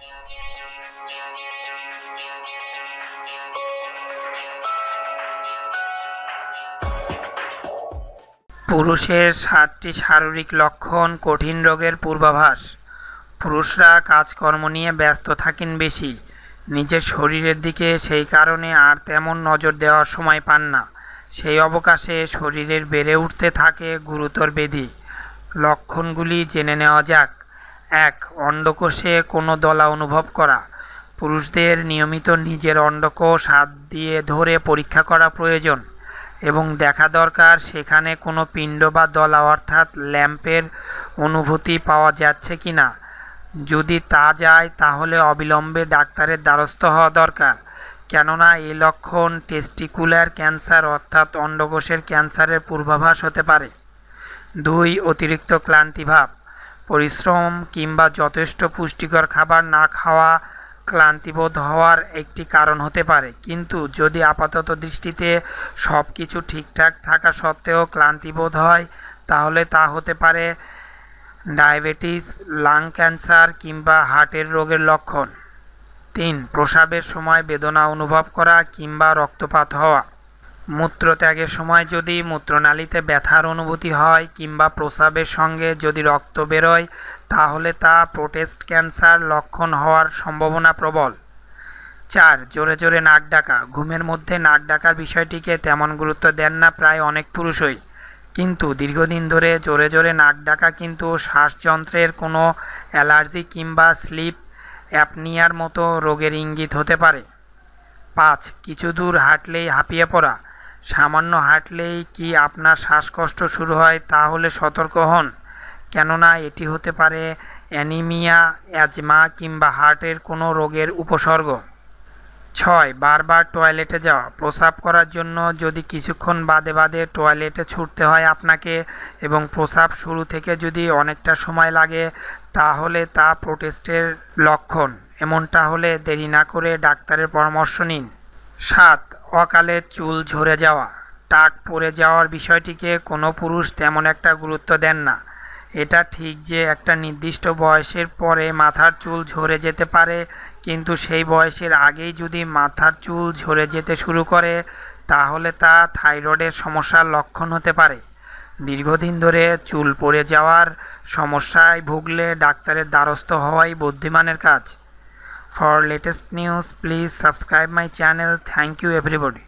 পুরুষের সাতটি শারীরিক লক্ষণ কঠিন রোগের পূর্বাভাস পুরুষরা কাজকর্ম নিয়ে ব্যস্ত থাকেন বেশি নিজের শরীরের দিকে সেই কারণে আর তেমন নজর দেওয়ার সময় পান না সেই অবকাশে শরীরের বেড়ে উঠতে থাকে গুরুতর বেধি লক্ষণগুলি জেনে নেওয়া যাক এক অন্ডকোষে কোনো দলা অনুভব করা পুরুষদের নিয়মিত নিজের অন্ডকোষ হাত দিয়ে ধরে পরীক্ষা করা প্রয়োজন এবং দেখা দরকার সেখানে কোনো পিণ্ড বা দলা অর্থাৎ ল্যাম্পের অনুভূতি পাওয়া যাচ্ছে কি না যদি তা যায় তাহলে অবিলম্বে ডাক্তারের দ্বারস্থ হওয়া দরকার কেননা এই লক্ষণ টেস্টিকুলার ক্যান্সার অর্থাৎ অন্ডকোষের ক্যান্সারের পূর্বাভাস হতে পারে দুই অতিরিক্ত ক্লান্তিভাব পরিশ্রম কিংবা যথেষ্ট পুষ্টিকর খাবার না খাওয়া ক্লান্তিবোধ হওয়ার একটি কারণ হতে পারে কিন্তু যদি আপাতত দৃষ্টিতে সব কিছু ঠিকঠাক থাকা সত্ত্বেও ক্লান্তিবোধ হয় তাহলে তা হতে পারে ডায়াবেটিস লাং ক্যান্সার কিংবা হার্টের রোগের লক্ষণ তিন প্রসাবের সময় বেদনা অনুভব করা কিংবা রক্তপাত হওয়া মূত্রত্যাগের সময় যদি মূত্রনালীতে ব্যথার অনুভূতি হয় কিংবা প্রস্রাবের সঙ্গে যদি রক্ত বেরোয় তাহলে তা প্রোটেস্ট ক্যান্সার লক্ষণ হওয়ার সম্ভাবনা প্রবল চার জোরে জোরে নাক ডাকা ঘুমের মধ্যে নাক ডাকার বিষয়টিকে তেমন গুরুত্ব দেন না প্রায় অনেক পুরুষই কিন্তু দীর্ঘদিন ধরে জোরে জোরে নাক ডাকা কিন্তু শ্বাসযন্ত্রের কোনো অ্যালার্জি কিংবা স্লিপ অ্যাপনিয়ার মতো রোগের ইঙ্গিত হতে পারে পাঁচ কিছু দূর হাঁটলেই হাঁপিয়ে পড়া সামান্য হাঁটলেই কি আপনার শ্বাসকষ্ট শুরু হয় তাহলে সতর্ক হন কেননা এটি হতে পারে অ্যানিমিয়া অ্যাজমা কিংবা হার্টের কোনো রোগের উপসর্গ ছয় বারবার টয়লেটে যাওয়া প্রস্রাব করার জন্য যদি কিছুক্ষণ বাদে বাদে টয়লেটে ছুটতে হয় আপনাকে এবং প্রস্রাব শুরু থেকে যদি অনেকটা সময় লাগে তাহলে তা প্রোটেস্টের লক্ষণ এমনটা হলে দেরি না করে ডাক্তারের পরামর্শ নিন সাত অকালে চুল ঝরে যাওয়া টাক পড়ে যাওয়ার বিষয়টিকে কোনো পুরুষ তেমন একটা গুরুত্ব দেন না এটা ঠিক যে একটা নির্দিষ্ট বয়সের পরে মাথার চুল ঝরে যেতে পারে কিন্তু সেই বয়সের আগেই যদি মাথার চুল ঝরে যেতে শুরু করে তাহলে তা থাইরয়েডের সমস্যার লক্ষণ হতে পারে দীর্ঘদিন ধরে চুল পড়ে যাওয়ার সমস্যায় ভুগলে ডাক্তারের দ্বারস্থ হওয়াই বুদ্ধিমানের কাজ For latest news, please subscribe my channel. Thank you everybody.